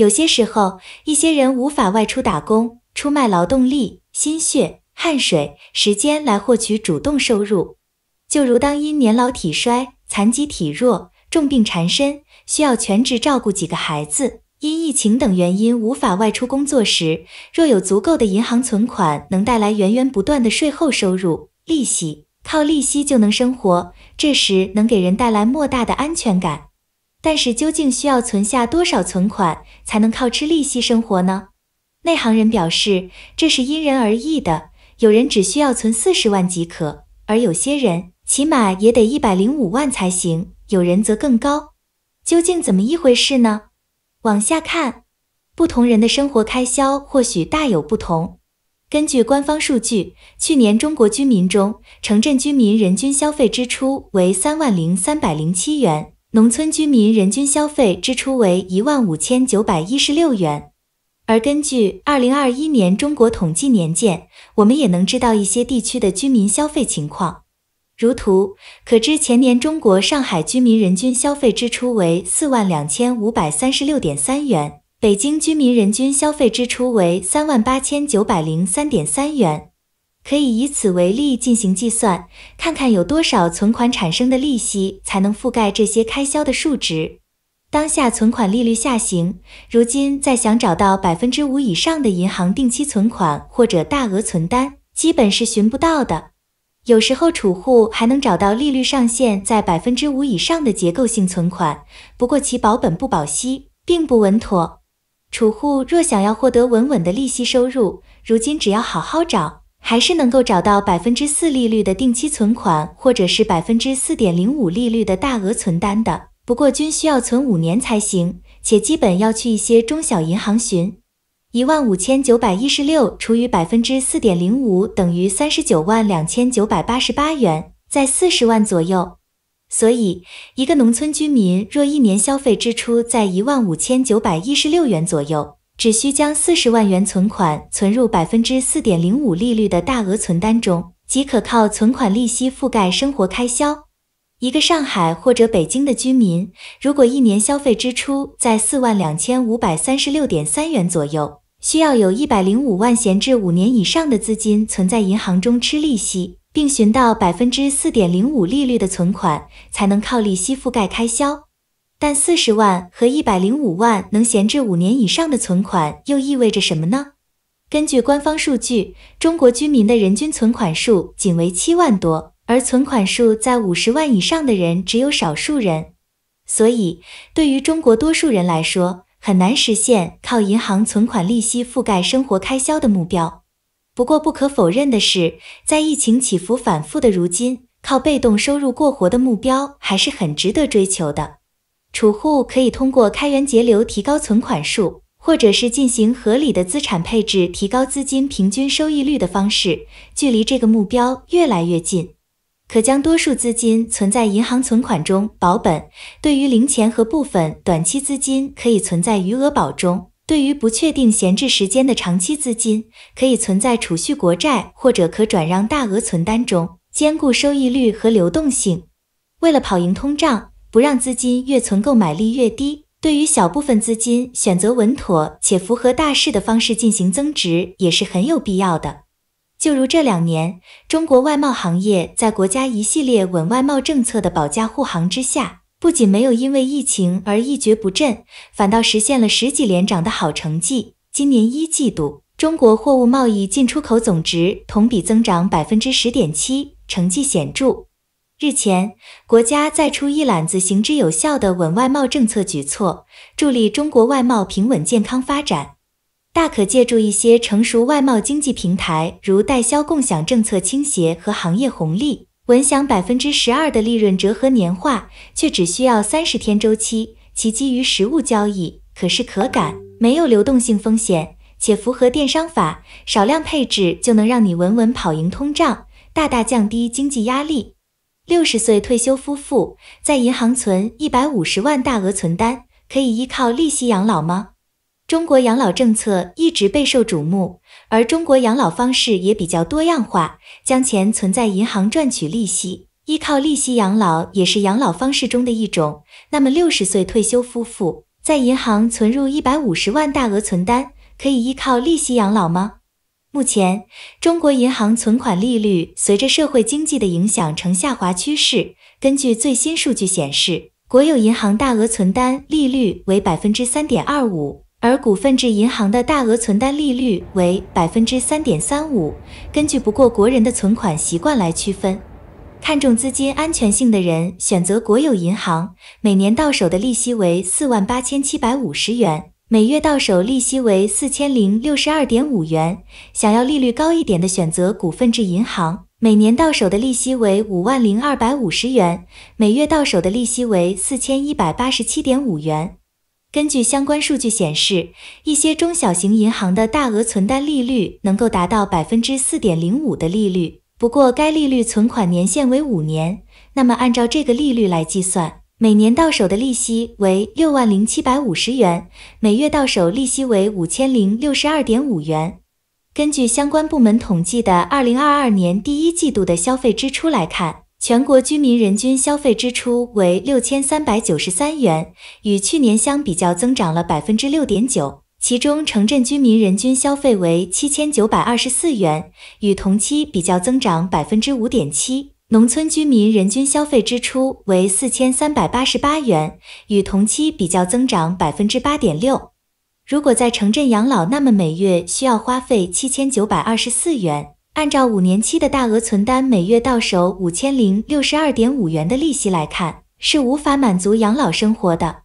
有些时候，一些人无法外出打工，出卖劳动力、心血、汗水、时间来获取主动收入。就如当因年老体衰、残疾体弱、重病缠身，需要全职照顾几个孩子，因疫情等原因无法外出工作时，若有足够的银行存款，能带来源源不断的税后收入、利息，靠利息就能生活，这时能给人带来莫大的安全感。但是究竟需要存下多少存款才能靠吃利息生活呢？内行人表示，这是因人而异的。有人只需要存四十万即可，而有些人起码也得一百零五万才行，有人则更高。究竟怎么一回事呢？往下看，不同人的生活开销或许大有不同。根据官方数据，去年中国居民中，城镇居民人均消费支出为三万零三百零七元。农村居民人均消费支出为一万五千九百一十六元，而根据二零二一年中国统计年鉴，我们也能知道一些地区的居民消费情况。如图可知，前年中国上海居民人均消费支出为四万两千五百三十六点三元，北京居民人均消费支出为三万八千九百零三点三元。可以以此为例进行计算，看看有多少存款产生的利息才能覆盖这些开销的数值。当下存款利率下行，如今再想找到百分之五以上的银行定期存款或者大额存单，基本是寻不到的。有时候储户还能找到利率上限在百分之五以上的结构性存款，不过其保本不保息，并不稳妥。储户若想要获得稳稳的利息收入，如今只要好好找。还是能够找到百分之四利率的定期存款，或者是百分之四点零五利率的大额存单的，不过均需要存五年才行，且基本要去一些中小银行寻。一万五千九百一十六除以百分之四点零五等于三十九万两千九百八十八元，在四十万左右。所以，一个农村居民若一年消费支出在一万五千九百一十六元左右。只需将四十万元存款存入百分之四点零五利率的大额存单中，即可靠存款利息覆盖生活开销。一个上海或者北京的居民，如果一年消费支出在四万两千五百三十六点三元左右，需要有一百零五万闲置五年以上的资金存在银行中吃利息，并寻到百分之四点零五利率的存款，才能靠利息覆盖开销。但四十万和一百零五万能闲置五年以上的存款又意味着什么呢？根据官方数据，中国居民的人均存款数仅为七万多，而存款数在五十万以上的人只有少数人。所以，对于中国多数人来说，很难实现靠银行存款利息覆盖生活开销的目标。不过，不可否认的是，在疫情起伏反复的如今，靠被动收入过活的目标还是很值得追求的。储户可以通过开源节流提高存款数，或者是进行合理的资产配置，提高资金平均收益率的方式，距离这个目标越来越近。可将多数资金存在银行存款中保本，对于零钱和部分短期资金可以存在余额宝中，对于不确定闲置时间的长期资金，可以存在储蓄国债或者可转让大额存单中，兼顾收益率和流动性。为了跑赢通胀。不让资金越存购买力越低，对于小部分资金选择稳妥且符合大势的方式进行增值，也是很有必要的。就如这两年，中国外贸行业在国家一系列稳外贸政策的保驾护航之下，不仅没有因为疫情而一蹶不振，反倒实现了十几连涨的好成绩。今年一季度，中国货物贸易进出口总值同比增长百分之十点七，成绩显著。日前，国家再出一揽子行之有效的稳外贸政策举措，助力中国外贸平稳健康发展。大可借助一些成熟外贸经济平台，如代销共享政策倾斜和行业红利，稳享百分之十二的利润折合年化，却只需要三十天周期。其基于实物交易，可视可感，没有流动性风险，且符合电商法，少量配置就能让你稳稳跑赢通胀，大大降低经济压力。六十岁退休夫妇在银行存一百五十万大额存单，可以依靠利息养老吗？中国养老政策一直备受瞩目，而中国养老方式也比较多样化。将钱存在银行赚取利息，依靠利息养老也是养老方式中的一种。那么，六十岁退休夫妇在银行存入一百五十万大额存单，可以依靠利息养老吗？目前，中国银行存款利率随着社会经济的影响呈下滑趋势。根据最新数据显示，国有银行大额存单利率为百分之三点二五，而股份制银行的大额存单利率为百分之三点三五。根据不过国人的存款习惯来区分，看重资金安全性的人选择国有银行，每年到手的利息为四万八千七百五十元。每月到手利息为四千零六十二点五元，想要利率高一点的，选择股份制银行，每年到手的利息为五万零二百五十元，每月到手的利息为四千一百八十七点五元。根据相关数据显示，一些中小型银行的大额存单利率能够达到百分之四点零五的利率，不过该利率存款年限为五年。那么按照这个利率来计算。每年到手的利息为六万零七百五十元，每月到手利息为五千零六十二点五元。根据相关部门统计的二零二二年第一季度的消费支出来看，全国居民人均消费支出为六千三百九十三元，与去年相比较增长了百分之六点九。其中，城镇居民人均消费为七千九百二十四元，与同期比较增长百分之五点七。农村居民人均消费支出为四千三百八十八元，与同期比较增长百分之八点六。如果在城镇养老，那么每月需要花费七千九百二十四元。按照五年期的大额存单，每月到手五千零六十二点五元的利息来看，是无法满足养老生活的。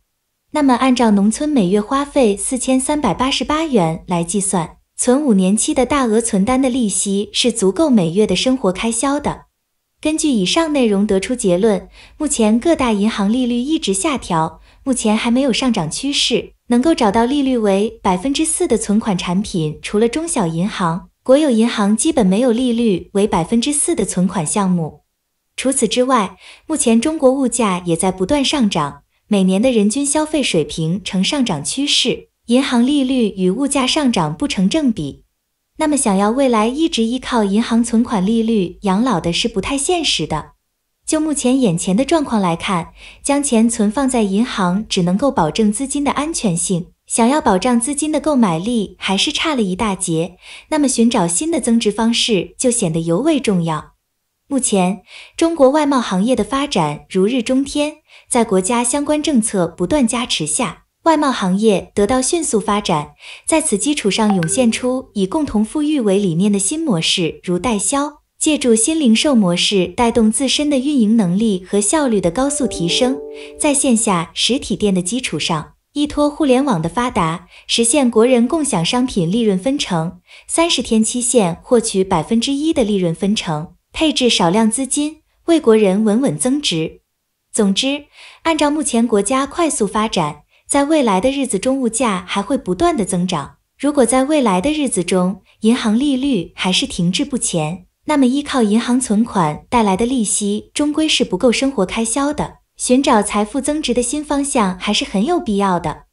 那么，按照农村每月花费四千三百八十八元来计算，存五年期的大额存单的利息是足够每月的生活开销的。根据以上内容得出结论，目前各大银行利率一直下调，目前还没有上涨趋势。能够找到利率为百分之四的存款产品，除了中小银行，国有银行基本没有利率为百分之四的存款项目。除此之外，目前中国物价也在不断上涨，每年的人均消费水平呈上涨趋势，银行利率与物价上涨不成正比。那么，想要未来一直依靠银行存款利率养老的是不太现实的。就目前眼前的状况来看，将钱存放在银行只能够保证资金的安全性，想要保障资金的购买力还是差了一大截。那么，寻找新的增值方式就显得尤为重要。目前，中国外贸行业的发展如日中天，在国家相关政策不断加持下。外贸行业得到迅速发展，在此基础上涌现出以共同富裕为理念的新模式，如代销，借助新零售模式带动自身的运营能力和效率的高速提升，在线下实体店的基础上，依托互联网的发达，实现国人共享商品利润分成，三十天期限获取百分之一的利润分成，配置少量资金为国人稳稳增值。总之，按照目前国家快速发展。在未来的日子中，物价还会不断的增长。如果在未来的日子中，银行利率还是停滞不前，那么依靠银行存款带来的利息终归是不够生活开销的。寻找财富增值的新方向还是很有必要的。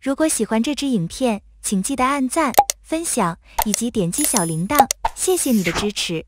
如果喜欢这支影片，请记得按赞、分享以及点击小铃铛，谢谢你的支持。